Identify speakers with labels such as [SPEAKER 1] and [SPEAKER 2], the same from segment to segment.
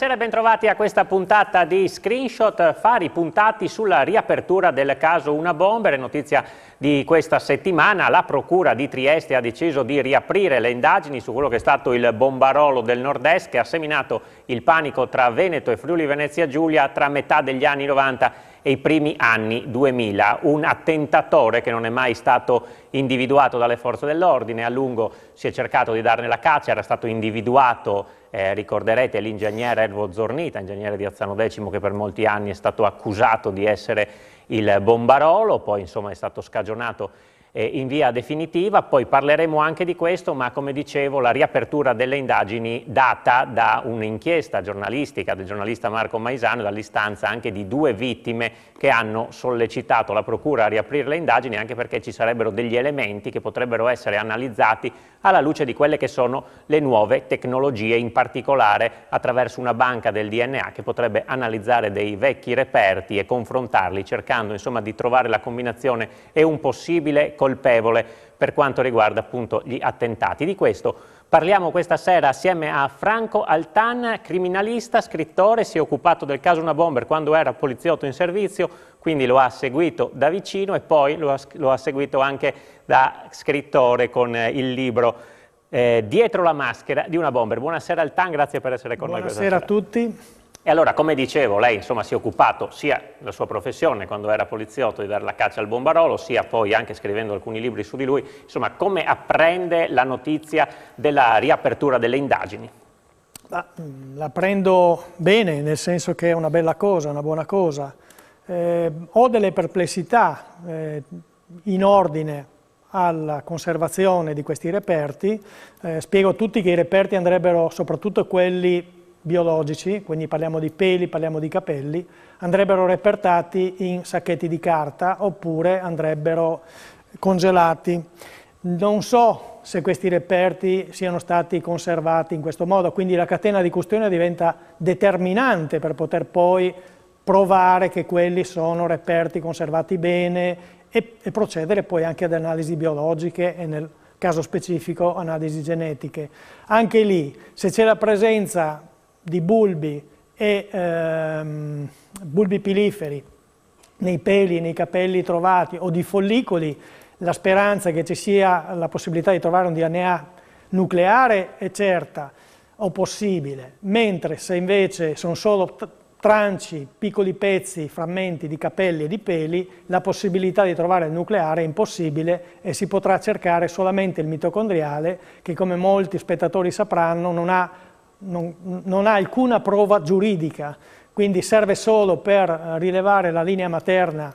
[SPEAKER 1] Buonasera e bentrovati a questa puntata di Screenshot Fari puntati sulla riapertura del caso Una Bomber, notizia di questa settimana. La Procura di Trieste ha deciso di riaprire le indagini su quello che è stato il bombarolo del nord-est che ha seminato il panico tra Veneto e Friuli Venezia Giulia tra metà degli anni 90 e i primi anni 2000. Un attentatore che non è mai stato individuato dalle forze dell'ordine, a lungo si è cercato di darne la caccia, era stato individuato eh, ricorderete l'ingegnere Ervo Zornita, ingegnere di Azzano X che per molti anni è stato accusato di essere il bombarolo, poi insomma è stato scagionato eh, in via definitiva, poi parleremo anche di questo, ma come dicevo la riapertura delle indagini data da un'inchiesta giornalistica del giornalista Marco Maisano, dall'istanza anche di due vittime che hanno sollecitato la Procura a riaprire le indagini anche perché ci sarebbero degli elementi che potrebbero essere analizzati alla luce di quelle che sono le nuove tecnologie, in particolare attraverso una banca del DNA che potrebbe analizzare dei vecchi reperti e confrontarli cercando insomma di trovare la combinazione e un possibile colpevole per quanto riguarda appunto gli attentati. Di questo parliamo questa sera assieme a Franco Altan, criminalista, scrittore, si è occupato del caso Una Bomber quando era poliziotto in servizio, quindi lo ha seguito da vicino e poi lo ha, lo ha seguito anche da scrittore con eh, il libro eh, dietro la maschera di una bomber. Buonasera Altan, grazie per essere con Buonasera noi. Buonasera
[SPEAKER 2] a tutti.
[SPEAKER 1] E allora, come dicevo, lei insomma, si è occupato sia della sua professione quando era poliziotto di dare la caccia al bombarolo, sia poi anche scrivendo alcuni libri su di lui, insomma come apprende la notizia della riapertura delle indagini?
[SPEAKER 2] La, mm, la prendo bene, nel senso che è una bella cosa, una buona cosa. Eh, ho delle perplessità eh, in ordine alla conservazione di questi reperti. Eh, spiego a tutti che i reperti andrebbero, soprattutto quelli biologici, quindi parliamo di peli, parliamo di capelli, andrebbero repertati in sacchetti di carta oppure andrebbero congelati. Non so se questi reperti siano stati conservati in questo modo, quindi la catena di custodia diventa determinante per poter poi provare che quelli sono reperti conservati bene e, e procedere poi anche ad analisi biologiche e nel caso specifico analisi genetiche. Anche lì, se c'è la presenza di bulbi e ehm, bulbi piliferi nei peli e nei capelli trovati o di follicoli, la speranza che ci sia la possibilità di trovare un DNA nucleare è certa o possibile, mentre se invece sono solo tranci, piccoli pezzi, frammenti di capelli e di peli, la possibilità di trovare il nucleare è impossibile e si potrà cercare solamente il mitocondriale che come molti spettatori sapranno non ha non, non ha alcuna prova giuridica, quindi serve solo per rilevare la linea materna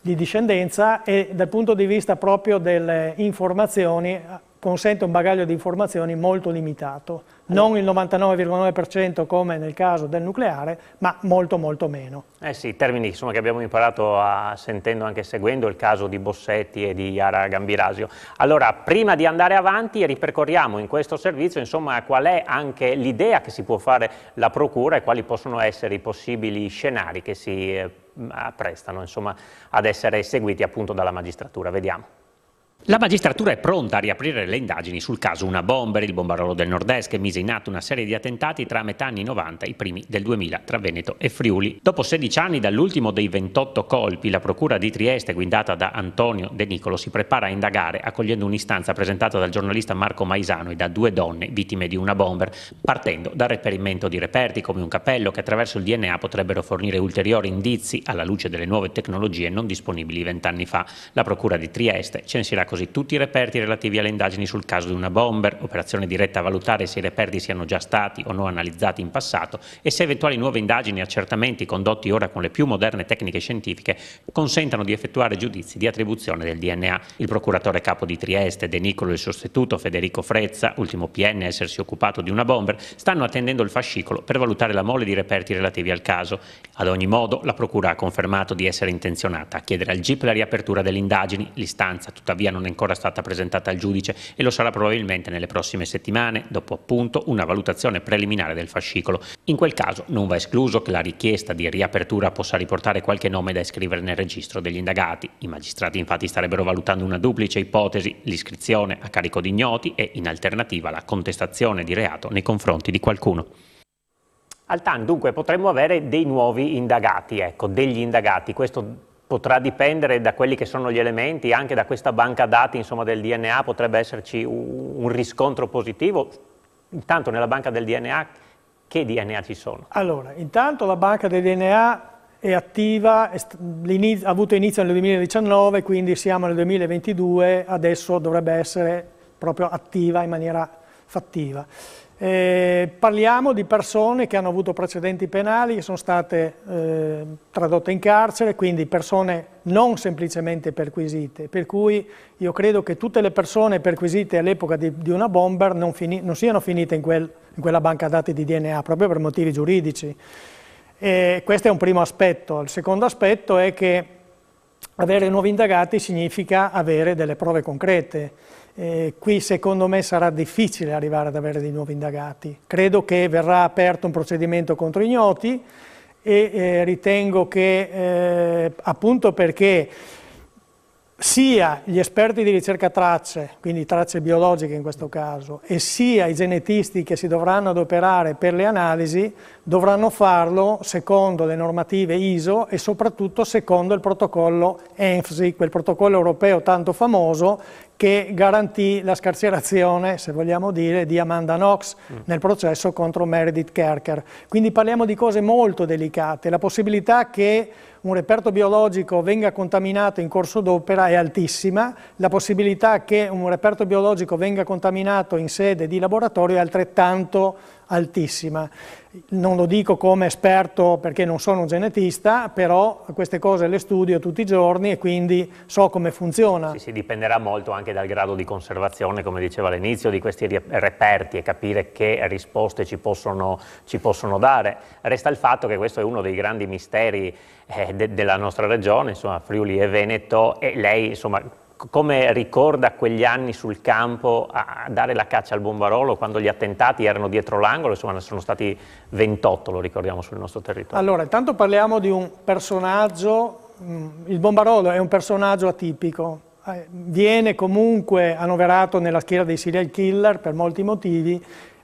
[SPEAKER 2] di discendenza e dal punto di vista proprio delle informazioni consente un bagaglio di informazioni molto limitato, eh. non il 99,9% come nel caso del nucleare, ma molto molto meno.
[SPEAKER 1] Eh sì, termini insomma, che abbiamo imparato a, sentendo anche seguendo il caso di Bossetti e di Yara Gambirasio. Allora, prima di andare avanti ripercorriamo in questo servizio insomma, qual è anche l'idea che si può fare la Procura e quali possono essere i possibili scenari che si eh, prestano insomma, ad essere seguiti appunto dalla magistratura. Vediamo. La magistratura è pronta a riaprire le indagini sul caso Una Bomber, il bombarolo del nord-est che mise in atto una serie di attentati tra metà anni 90 e i primi del 2000 tra Veneto e Friuli. Dopo 16 anni dall'ultimo dei 28 colpi, la procura di Trieste, guidata da Antonio De Nicolo, si prepara a indagare accogliendo un'istanza presentata dal giornalista Marco Maisano e da due donne vittime di Una Bomber, partendo dal reperimento di reperti come un cappello che attraverso il DNA potrebbero fornire ulteriori indizi alla luce delle nuove tecnologie non disponibili vent'anni fa. La procura di Trieste censirà così tutti i reperti relativi alle indagini sul caso di una bomber, operazione diretta a valutare se i reperti siano già stati o no analizzati in passato e se eventuali nuove indagini e accertamenti condotti ora con le più moderne tecniche scientifiche consentano di effettuare giudizi di attribuzione del DNA. Il procuratore capo di Trieste, De Nicolo e il sostituto Federico Frezza, ultimo PN a essersi occupato di una bomber, stanno attendendo il fascicolo per valutare la mole di reperti relativi al caso. Ad ogni modo, la procura ha confermato di essere intenzionata a chiedere al GIP la riapertura delle indagini. L'istanza, tuttavia, non non è ancora stata presentata al giudice e lo sarà probabilmente nelle prossime settimane, dopo appunto una valutazione preliminare del fascicolo. In quel caso non va escluso che la richiesta di riapertura possa riportare qualche nome da iscrivere nel registro degli indagati. I magistrati infatti starebbero valutando una duplice ipotesi, l'iscrizione a carico di ignoti e in alternativa la contestazione di reato nei confronti di qualcuno. Altan, dunque potremmo avere dei nuovi indagati, ecco, degli indagati, questo potrà dipendere da quelli che sono gli elementi, anche da questa banca dati insomma, del DNA potrebbe esserci un riscontro positivo, intanto nella banca del DNA che DNA ci sono?
[SPEAKER 2] Allora, intanto la banca del DNA è attiva, è ha avuto inizio nel 2019, quindi siamo nel 2022, adesso dovrebbe essere proprio attiva in maniera fattiva. Eh, parliamo di persone che hanno avuto precedenti penali, che sono state eh, tradotte in carcere, quindi persone non semplicemente perquisite, per cui io credo che tutte le persone perquisite all'epoca di, di, una bomber non, non siano finite in, quel, in, quella banca dati di DNA, proprio per motivi giuridici. Eh, questo è un primo aspetto. Il secondo aspetto è che avere nuovi indagati significa avere delle prove concrete. Eh, qui secondo me sarà difficile arrivare ad avere dei nuovi indagati. Credo che verrà aperto un procedimento contro ignoti e eh, ritengo che eh, appunto perché sia gli esperti di ricerca tracce, quindi tracce biologiche in questo caso, e sia i genetisti che si dovranno adoperare per le analisi, dovranno farlo secondo le normative ISO e soprattutto secondo il protocollo ENFSI, quel protocollo europeo tanto famoso che garantì la scarcerazione, se vogliamo dire, di Amanda Knox mm. nel processo contro Meredith Kerker. Quindi parliamo di cose molto delicate, la possibilità che un reperto biologico venga contaminato in corso d'opera è altissima, la possibilità che un reperto biologico venga contaminato in sede di laboratorio è altrettanto altissima. Non lo dico come esperto perché non sono un genetista, però queste cose le studio tutti i giorni e quindi so come funziona. Sì,
[SPEAKER 1] sì, dipenderà molto anche dal grado di conservazione, come dicevo all'inizio, di questi reperti e capire che risposte ci possono, ci possono dare. Resta il fatto che questo è uno dei grandi misteri eh, de, della nostra regione, insomma, Friuli e Veneto, e lei insomma, come ricorda quegli anni sul campo a, a dare la caccia al bombarolo quando gli attentati erano dietro l'angolo, insomma ne sono stati 28, lo ricordiamo, sul nostro territorio.
[SPEAKER 2] Allora, intanto parliamo di un personaggio, mm, il bombarolo è un personaggio atipico, eh, viene comunque annoverato nella schiera dei serial killer per molti motivi,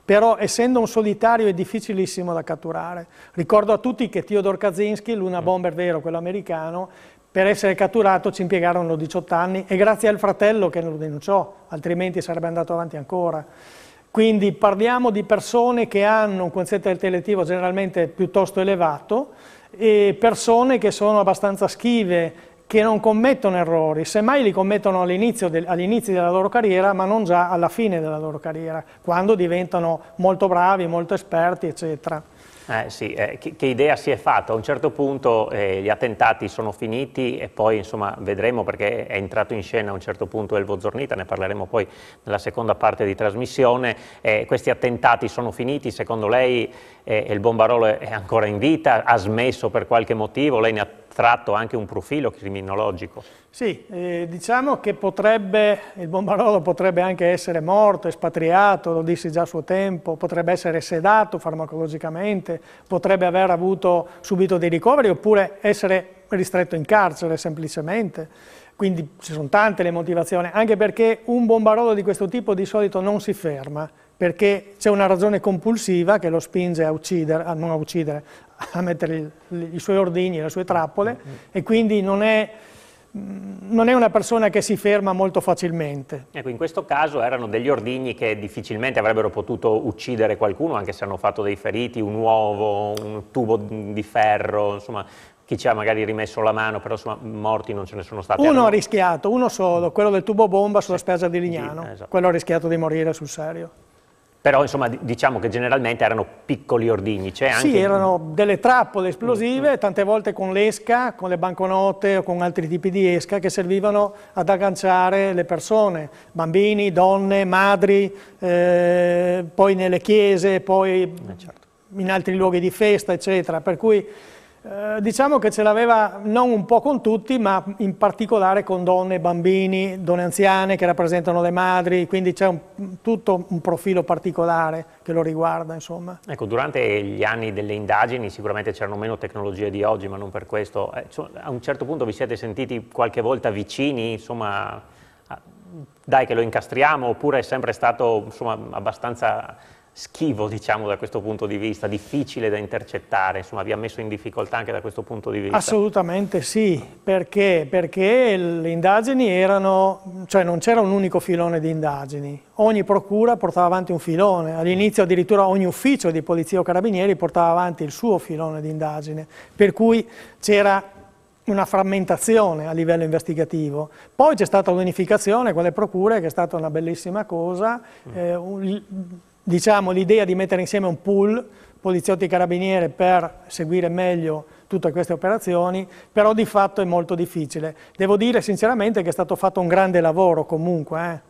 [SPEAKER 2] però essendo un solitario è difficilissimo da catturare. Ricordo a tutti che Theodore Kaczynski, l'una mm. bomber vero, quello americano, per essere catturato ci impiegarono 18 anni e grazie al fratello che lo denunciò, altrimenti sarebbe andato avanti ancora. Quindi parliamo di persone che hanno un concetto intellettivo generalmente piuttosto elevato e persone che sono abbastanza schive che non commettono errori, semmai li commettono all'inizio del, all della loro carriera, ma non già alla fine della loro carriera, quando diventano molto bravi, molto esperti, eccetera.
[SPEAKER 1] Eh, sì, eh, che, che, idea si è fatta? A un certo punto eh, gli attentati sono finiti e poi insomma vedremo perché è entrato in scena a un certo punto Elvo Zornita, ne parleremo poi nella seconda parte di trasmissione. Eh, questi attentati sono finiti, secondo lei eh, il Bombarolo è ancora in vita, ha smesso per qualche motivo, lei ne ha tratto anche un profilo criminologico?
[SPEAKER 2] Sì, eh, diciamo che potrebbe, il Bombarolo potrebbe anche essere morto, espatriato, lo dissi già a suo tempo, potrebbe essere sedato farmacologicamente, potrebbe aver avuto subito dei ricoveri oppure essere ristretto in carcere semplicemente. Quindi ci sono tante le motivazioni, anche perché un bombarolo di questo tipo di solito non si ferma, perché c'è una ragione compulsiva che lo spinge a uccidere, a non a uccidere, a mettere i, i suoi ordigni, le sue trappole, mm, mm e quindi non è Mm, non è una persona che si ferma molto facilmente.
[SPEAKER 1] Ecco, in questo caso erano degli ordigni che difficilmente avrebbero potuto uccidere qualcuno, anche se hanno fatto dei feriti, un uovo, un tubo di ferro, insomma, chi ci ha magari rimesso la mano, però insomma morti non ce ne sono stati. Uno erano... ha
[SPEAKER 2] rischiato, uno solo, quello del tubo bomba sulla spiaggia di Lignano, sì, esatto. quello ha rischiato di morire sul serio.
[SPEAKER 1] Però insomma diciamo che generalmente erano piccoli ordigni. C'è anche... Sì,
[SPEAKER 2] erano delle trappole esplosive, mm, mm. tante volte con l'esca, con le banconote o con altri tipi di esca che servivano ad agganciare le persone, bambini, donne, madri, eh, poi nelle chiese, poi eh certo. in altri luoghi di festa, eccetera. Per cui eh, diciamo che ce l'aveva non un po' con tutti, ma in particolare con donne, bambini, donne anziane che rappresentano le madri, quindi c'è tutto un profilo particolare che lo riguarda. Insomma.
[SPEAKER 1] Ecco, durante gli anni delle indagini sicuramente c'erano meno tecnologie di oggi, ma non per questo. Eh, a un certo punto vi siete sentiti qualche volta vicini, insomma, dai che lo incastriamo, oppure è sempre stato insomma, abbastanza schivo, diciamo, da questo punto di vista, difficile da intercettare, insomma, vi ha messo in difficoltà anche da questo punto di vista?
[SPEAKER 2] Assolutamente sì, perché? Perché le indagini erano, cioè non c'era un unico filone di indagini, ogni procura portava avanti un filone, all'inizio addirittura ogni ufficio di polizia o carabinieri portava avanti il suo filone di indagine, per cui c'era una frammentazione a livello investigativo. Poi c'è stata l'unificazione con le procure, che è stata una bellissima cosa, mm. eh, un, diciamo, l'idea di mettere insieme un pool poliziotti e carabinieri per seguire meglio tutte queste operazioni, però di fatto è molto difficile. Devo dire sinceramente che è stato fatto un grande lavoro comunque, eh.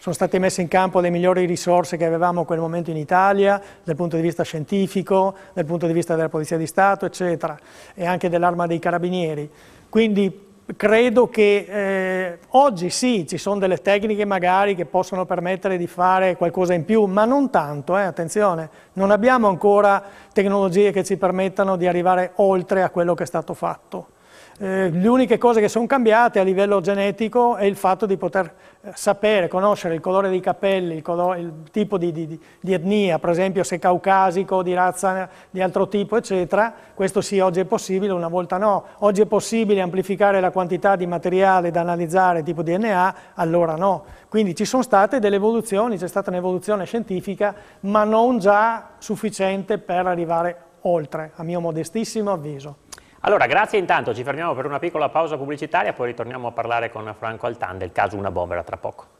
[SPEAKER 2] sono state messe in campo le migliori risorse che avevamo a quel momento in Italia, dal punto di vista scientifico, dal punto di vista della Polizia di Stato, eccetera, e anche dell'Arma dei Carabinieri. Quindi credo che eh, oggi sì, ci sono delle tecniche magari che possono permettere di fare qualcosa in più, ma non tanto, eh, attenzione, non abbiamo ancora tecnologie che ci permettano di arrivare oltre a quello che è stato fatto. Eh, le uniche cose che sono cambiate a livello genetico è il fatto di poter eh, sapere, conoscere il colore dei capelli, il, colore, il tipo di, di, di, etnia, per esempio se caucasico, di razza di altro tipo, eccetera. Questo sì, oggi è possibile, una volta no. Oggi è possibile amplificare la quantità di materiale da analizzare, tipo DNA, allora no. Quindi ci sono state delle evoluzioni, c'è stata un'evoluzione scientifica, ma non già sufficiente per arrivare oltre, a mio modestissimo avviso.
[SPEAKER 1] Allora, grazie intanto, ci fermiamo per una piccola pausa pubblicitaria, poi ritorniamo a parlare con Franco Altan del caso Una Bombera tra poco.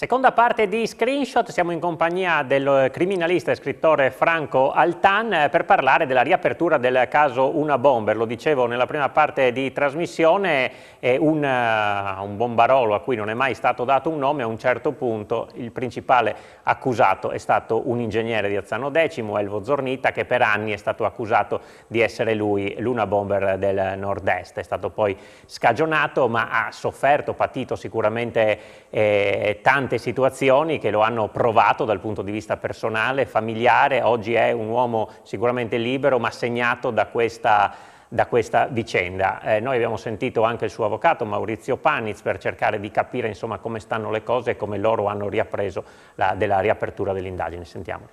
[SPEAKER 1] Seconda parte di Screenshot, siamo in compagnia del eh, criminalista e scrittore Franco Altan eh, per parlare della riapertura del caso Una Bomber. Lo dicevo nella prima parte di trasmissione, un, eh, un, bombarolo a cui non è mai stato dato un nome, a un certo punto il principale accusato è stato un ingegnere di Azzano X, Elvo Zornita, che per anni è stato accusato di essere lui l'Una Bomber del Nord-Est. È stato poi scagionato ma ha sofferto, patito sicuramente eh, tanto tante situazioni che lo hanno provato dal punto di vista personale, familiare, oggi è un uomo sicuramente libero ma segnato da questa da questa vicenda. Eh, noi abbiamo sentito anche il suo avvocato Maurizio Paniz per cercare di capire insomma, come stanno le cose e come loro hanno riappreso la, della riapertura dell'indagine. Sentiamolo.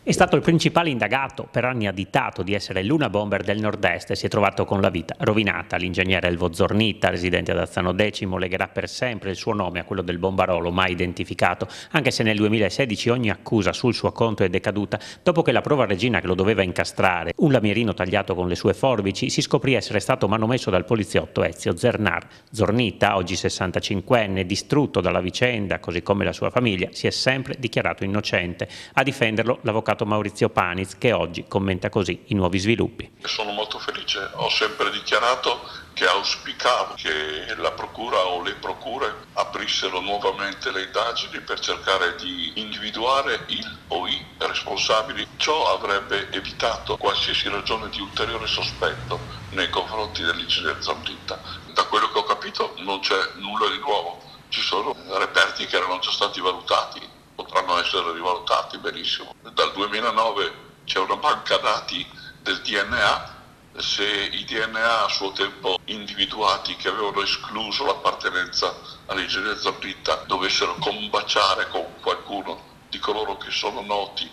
[SPEAKER 1] È stato il principale indagato, per anni additato di essere l'una bomber del nord-est e si è trovato con la vita rovinata. L'ingegnere Elvo Zornita, residente ad Azzano X, legherà per sempre il suo nome a quello del bombarolo mai identificato, anche se nel 2016 ogni accusa sul suo conto è decaduta dopo che la prova regina che lo doveva incastrare, un lamierino tagliato con le sue forbici, si scoprì essere stato manomesso dal poliziotto Ezio Zernar. Zornita, oggi 65enne, distrutto dalla vicenda, così come la sua famiglia, si è sempre dichiarato innocente. A difenderlo l'avvocato avvocato Maurizio Paniz che oggi commenta così i nuovi sviluppi.
[SPEAKER 3] Sono molto felice, ho sempre dichiarato che auspicavo che la procura o le procure aprissero nuovamente le indagini per cercare di individuare il o i responsabili. Ciò avrebbe evitato qualsiasi ragione di ulteriore sospetto nei confronti dell'incidente Zambita. Da quello che ho capito non c'è nulla di nuovo, ci sono reperti che erano già stati valutati potranno essere rivalutati benissimo. Dal 2009 c'è una banca dati del DNA, se i DNA a suo tempo individuati che avevano escluso l'appartenenza all'ingegneria Zabritta dovessero combaciare con qualcuno di coloro che sono noti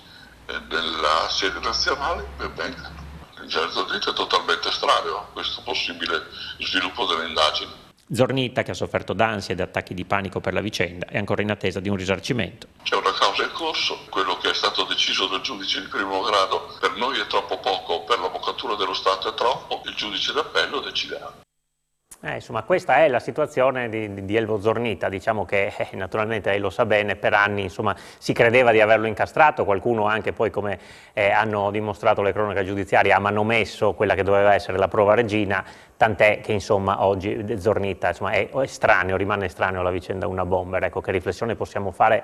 [SPEAKER 3] eh, nella sede nazionale, beh, l'ingegneria Zabritta è totalmente estraneo a questo possibile sviluppo delle
[SPEAKER 1] indagini. Zornita, che ha sofferto d'ansia ed attacchi di panico per la vicenda, è ancora in attesa di un risarcimento.
[SPEAKER 3] C'è una causa in corso, quello che è stato deciso dal giudice di primo grado per noi è troppo poco, per l'Avvocatura dello Stato è troppo, il giudice d'appello deciderà.
[SPEAKER 1] Eh, insomma, questa è la situazione di, di Elvo Zornita, diciamo che eh, naturalmente lei lo sa bene, per anni insomma, si credeva di averlo incastrato, qualcuno anche poi come eh, hanno dimostrato le cronache giudiziarie ha manomesso quella che doveva essere la prova regina, tant'è che insomma, oggi eh, Zornita insomma, è estraneo, rimane estraneo alla vicenda una bomber, ecco che riflessione possiamo fare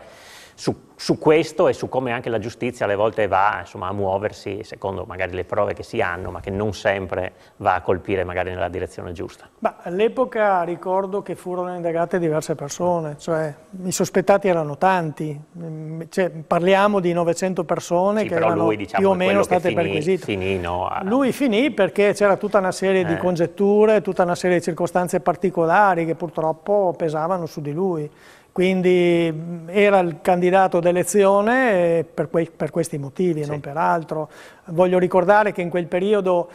[SPEAKER 1] su, su, questo e su come anche la giustizia alle volte va insomma, a muoversi secondo magari le prove che si hanno, ma che non sempre va a colpire magari nella direzione giusta.
[SPEAKER 2] all'epoca ricordo che furono indagate diverse persone, cioè i sospettati erano tanti, mm, cioè, parliamo di 900 persone sì, che erano lui, diciamo, più o meno state finì, perquisite. no, a... Lui finì perché c'era tutta una serie eh. di congetture, tutta una serie di circostanze particolari che purtroppo pesavano su di lui quindi mm, era il candidato d'elezione eh, per, per, questi motivi sì. non per altro. Voglio ricordare che in quel periodo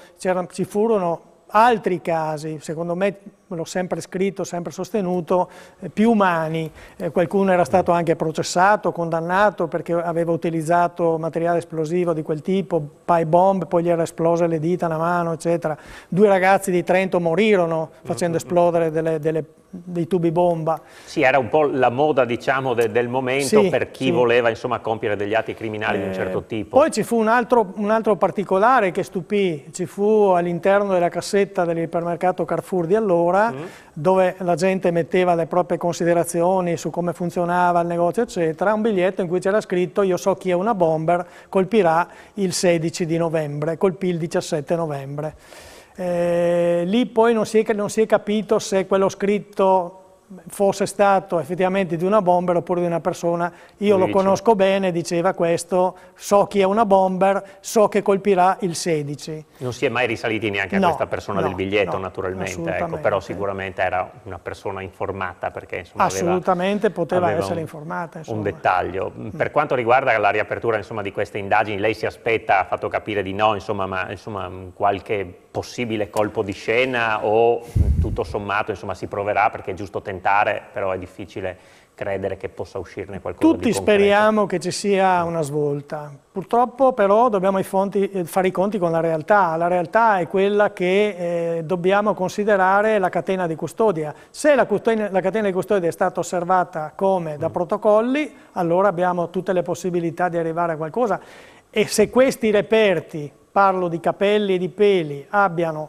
[SPEAKER 2] ci furono altri casi, secondo me l'ho sempre scritto, sempre sostenuto, eh, più umani. Eh, qualcuno era stato anche processato, condannato perché aveva utilizzato materiale esplosivo di quel tipo, pie bomb, poi gli era esplosa le dita, la mano, eccetera. Due ragazzi di Trento morirono facendo esplodere delle, delle dei tubi bomba.
[SPEAKER 1] Sì, era un po' la moda diciamo, de, del momento sì, per chi sì. voleva insomma, compiere degli atti criminali eh, di un eh, certo tipo. Poi
[SPEAKER 2] ci fu un altro, un altro particolare che stupì, ci fu all'interno della cassetta dell'ipermercato Carrefour di allora, Mora, mm. dove la gente metteva le proprie considerazioni su come funzionava il negozio, eccetera, un biglietto in cui c'era scritto io so chi è una bomber, colpirà il 16 di novembre, colpì il 17 novembre. Eh, lì poi non si, è, non si è capito se quello scritto fosse stato effettivamente di una bomber oppure di una persona, io lo conosco bene, diceva questo, so chi è una bomber, so che colpirà il 16.
[SPEAKER 1] Non si è mai risaliti neanche no, a questa persona no, del biglietto no, naturalmente, ecco, però sicuramente era una persona informata perché insomma Assolutamente aveva, poteva aveva essere un,
[SPEAKER 2] informata. Insomma. Un
[SPEAKER 1] dettaglio. Mm. Per quanto riguarda la riapertura insomma, di queste indagini, lei si aspetta, ha fatto capire di no, insomma, ma insomma, qualche possibile colpo di scena o tutto sommato insomma, si proverà perché è giusto tentare, però è difficile credere che possa uscirne qualcosa Tutti
[SPEAKER 2] speriamo che ci sia una svolta. Purtroppo però dobbiamo i fonti, eh, fare i conti con la realtà. La realtà è quella che eh, dobbiamo considerare la catena di custodia. Se la, la catena di custodia è stata osservata come da mm. protocolli, allora abbiamo tutte le possibilità di arrivare a qualcosa. E se questi reperti, parlo di capelli e di peli, abbiano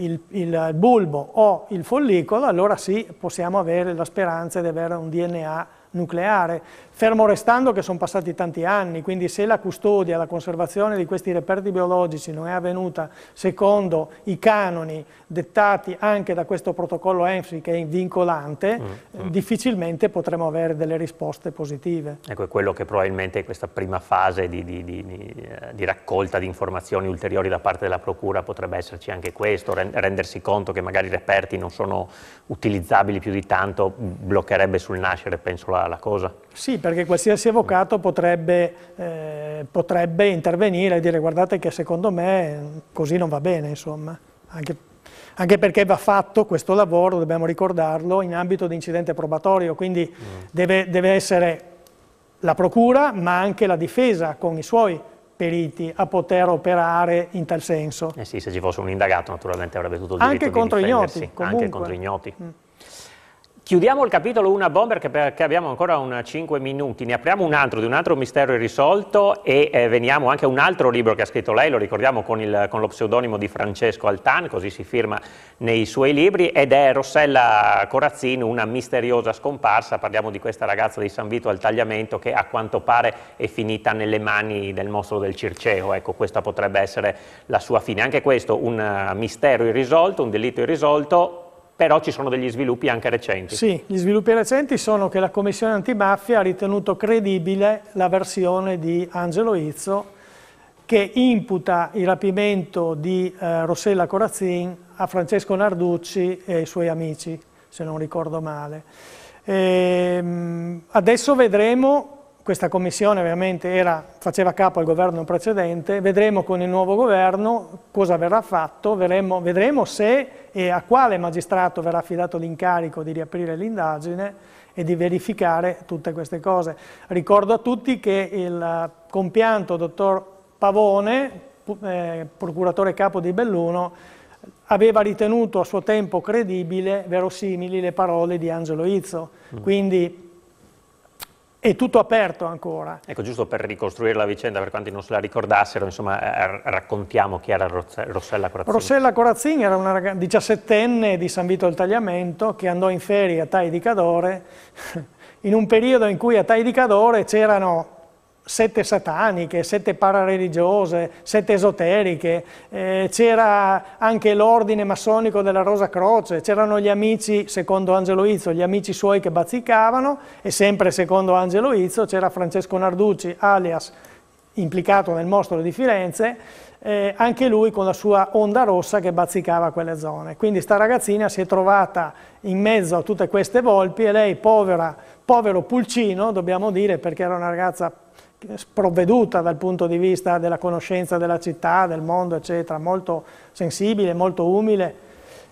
[SPEAKER 2] il, il, bulbo o il follicolo, allora sì, possiamo avere la speranza di avere un DNA nucleare fermo restando che sono passati tanti anni, quindi se la custodia, la conservazione di questi reperti biologici non è avvenuta secondo i canoni dettati anche da questo protocollo ENFSI che è vincolante, mm, mm. difficilmente potremo avere delle risposte positive.
[SPEAKER 1] Ecco, è quello che probabilmente questa prima fase di, di, di, di eh, raccolta di informazioni ulteriori da parte della Procura, potrebbe esserci anche questo, rendersi conto che magari i reperti non sono utilizzabili più di tanto, bloccherebbe sul nascere, penso, la, la cosa.
[SPEAKER 2] Sì, perché qualsiasi avvocato potrebbe, eh, potrebbe, intervenire e dire guardate che secondo me così non va bene, insomma, anche, anche perché va fatto questo lavoro, dobbiamo ricordarlo, in ambito di incidente probatorio, quindi mm. deve, deve essere la procura ma anche la difesa con i suoi periti a poter operare in tal senso.
[SPEAKER 1] Eh sì, se ci fosse un indagato naturalmente avrebbe tutto il diritto anche di contro ignoti, anche contro ignoti. Mm. Chiudiamo il capitolo 1 a bomber perché abbiamo ancora 5 minuti, ne apriamo un altro di un altro mistero irrisolto e eh, veniamo anche a un altro libro che ha scritto lei, lo ricordiamo con, il, con, lo pseudonimo di Francesco Altan, così si firma nei suoi libri, ed è Rossella Corazzino, una misteriosa scomparsa, parliamo di questa ragazza di San Vito al tagliamento che a quanto pare è finita nelle mani del mostro del Circeo, ecco questa potrebbe essere la sua fine, anche questo un eh, mistero irrisolto, un delitto irrisolto, però ci sono degli sviluppi anche recenti. Sì,
[SPEAKER 2] gli sviluppi recenti sono che la Commissione antimafia ha ritenuto credibile la versione di Angelo Izzo che imputa il rapimento di eh, Rossella Corazzin a Francesco Narducci e ai suoi amici, se non ricordo male. E, ehm, adesso vedremo questa commissione ovviamente era, faceva capo al governo precedente, vedremo con il nuovo governo cosa verrà fatto, vedremo, vedremo se e a quale magistrato verrà affidato l'incarico di riaprire l'indagine e di verificare tutte queste cose. Ricordo a tutti che il compianto dottor Pavone, eh, procuratore capo di Belluno, aveva ritenuto a suo tempo credibile, verosimili, le parole di Angelo Izzo. Mm. Quindi è tutto aperto ancora.
[SPEAKER 1] Ecco, giusto per ricostruire la vicenda, per quanti non se la ricordassero, insomma, eh, eh, raccontiamo chi era Rossella Corazzini.
[SPEAKER 2] Rossella Corazzini era una ragazza diciassettenne di San Vito del Tagliamento che andò in ferie a Tai di Cadore in un periodo in cui a Tai di Cadore c'erano sette sataniche, sette parareligiose, sette esoteriche, eh, c'era anche l'ordine massonico della Rosa Croce, c'erano gli amici, secondo Angelo Izzo, gli amici suoi che bazzicavano e sempre secondo Angelo Izzo c'era Francesco Narducci, alias implicato nel mostro di Firenze, eh, anche lui con la sua onda rossa che bazzicava quelle zone. Quindi sta ragazzina si è trovata in mezzo a tutte queste volpi e lei, povera, povero pulcino, dobbiamo dire, perché era una ragazza sprovveduta dal punto di vista della conoscenza della città, del mondo, eccetera, molto sensibile, molto umile,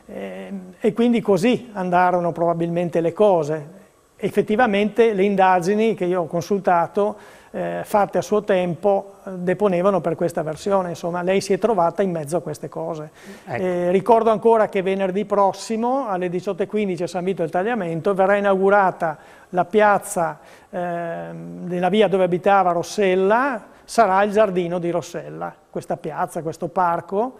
[SPEAKER 2] ehm, e quindi così andarono probabilmente le cose. Effettivamente le indagini che io ho consultato eh, fatte a suo tempo eh, deponevano per questa versione, insomma lei si è trovata in mezzo a queste cose. Ecco. Eh, ricordo ancora che venerdì prossimo alle 18.15 a San Vito del Tagliamento verrà inaugurata la piazza eh, della via dove abitava Rossella, sarà il giardino di Rossella, questa piazza, questo parco,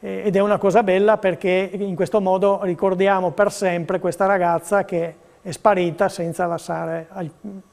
[SPEAKER 2] eh, ed è una cosa bella perché in questo modo ricordiamo per sempre questa ragazza che è sparita senza lasciare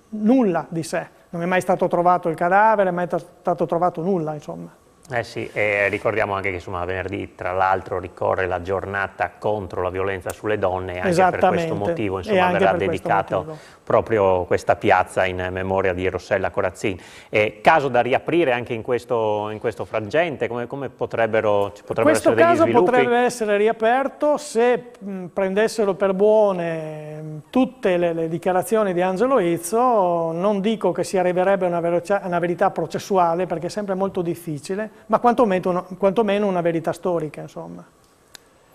[SPEAKER 2] nulla di sé non è mai stato trovato il cadavere, non è mai stato trovato nulla, insomma.
[SPEAKER 1] Eh sì, e ricordiamo anche che insomma, venerdì tra l'altro ricorre la giornata contro la violenza sulle donne anche per questo motivo insomma, verrà dedicato proprio questa piazza in memoria di Rossella Corazzin. Eh, caso da riaprire anche in questo, in questo frangente, come, come potrebbero, ci potrebbero questo essere degli sviluppi? Questo caso potrebbe
[SPEAKER 2] essere riaperto se mh, prendessero per buone mh, tutte le, le, dichiarazioni di Angelo Izzo, non dico che si arriverebbe a una, una verità processuale perché è sempre molto difficile, ma quantomeno, quantomeno una verità storica. Insomma.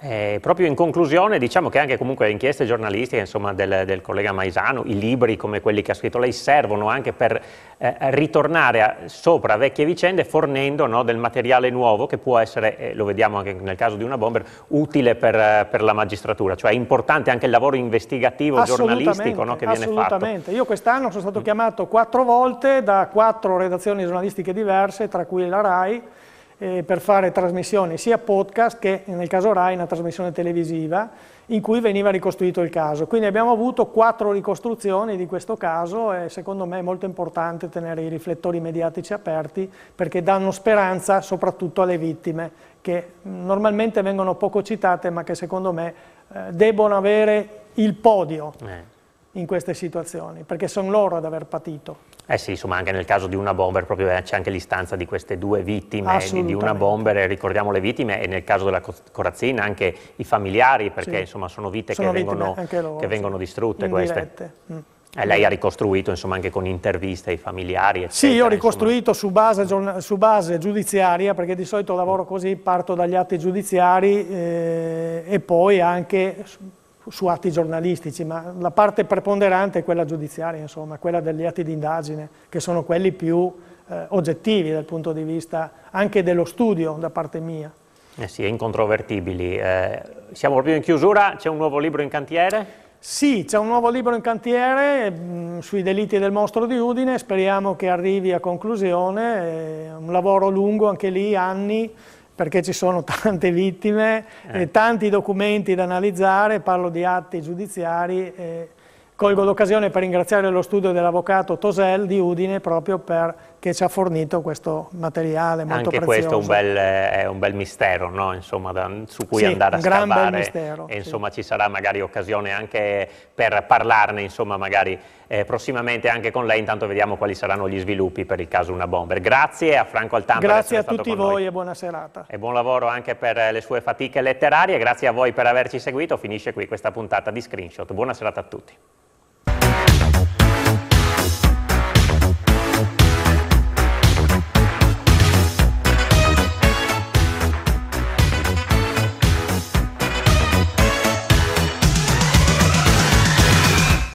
[SPEAKER 1] Eh, proprio in conclusione diciamo che anche comunque le inchieste giornalistiche insomma, del, del, collega Maisano, i libri come quelli che ha scritto lei servono anche per eh, ritornare a, sopra vecchie vicende fornendo no, del materiale nuovo che può essere, eh, lo vediamo anche nel caso di una bomber, utile per, per la magistratura, cioè è importante anche il lavoro investigativo giornalistico no, che viene fatto. Assolutamente,
[SPEAKER 2] io quest'anno sono stato chiamato quattro volte da quattro redazioni giornalistiche diverse tra cui la RAI eh, per fare trasmissioni sia podcast che nel caso RAI una trasmissione televisiva in cui veniva ricostruito il caso. Quindi abbiamo avuto quattro ricostruzioni di questo caso e secondo me è molto importante tenere i riflettori mediatici aperti perché danno speranza soprattutto alle vittime che mm, normalmente vengono poco citate ma che secondo me eh, debbono avere il podio. Eh in queste situazioni, perché sono loro ad aver patito.
[SPEAKER 1] Eh sì, insomma anche nel caso di una bomber proprio eh, c'è anche l'istanza di queste due vittime, di una bomber, ricordiamo le vittime, e nel caso della corazzina anche i familiari, perché sì. insomma sono vite sono che, vittime, vengono, loro, che vengono distrutte queste. Mm. E eh, lei ha ricostruito insomma, anche con interviste ai familiari? Eccetera, sì, io ho ricostruito
[SPEAKER 2] su base, su base, giudiziaria, perché di solito lavoro così, parto dagli atti giudiziari eh, e poi anche su atti giornalistici, ma la parte preponderante è quella giudiziaria, insomma, quella degli atti di indagine, che sono quelli più eh, oggettivi dal punto di vista anche dello studio da parte mia.
[SPEAKER 1] Eh sì, incontrovertibili. Eh, siamo proprio in chiusura, c'è un nuovo libro in cantiere? Sì, c'è un nuovo libro in cantiere mh, mm, sui delitti del
[SPEAKER 2] mostro di Udine, speriamo che arrivi a conclusione, è un lavoro lungo anche lì, anni, perché ci sono tante vittime, eh. tanti documenti da analizzare, parlo di atti giudiziari, eh, colgo l'occasione per ringraziare lo studio dell'avvocato Tosel di Udine proprio per che ci ha fornito questo materiale molto Anche prezioso. Anche questo è
[SPEAKER 1] un bel, è un bel mistero, no? insomma, da, su cui sì, andare a un scavare. Gran bel mistero, e insomma sì. ci sarà magari occasione anche per parlarne, insomma, magari eh, prossimamente anche con lei, intanto vediamo quali saranno gli sviluppi per il caso Una Bomber. Grazie a Franco Altamber. Grazie a tutti voi
[SPEAKER 2] noi. e buona serata.
[SPEAKER 1] E buon lavoro anche per eh, le sue fatiche letterarie, grazie a voi per averci seguito, finisce qui questa puntata di Screenshot. Buona serata a tutti.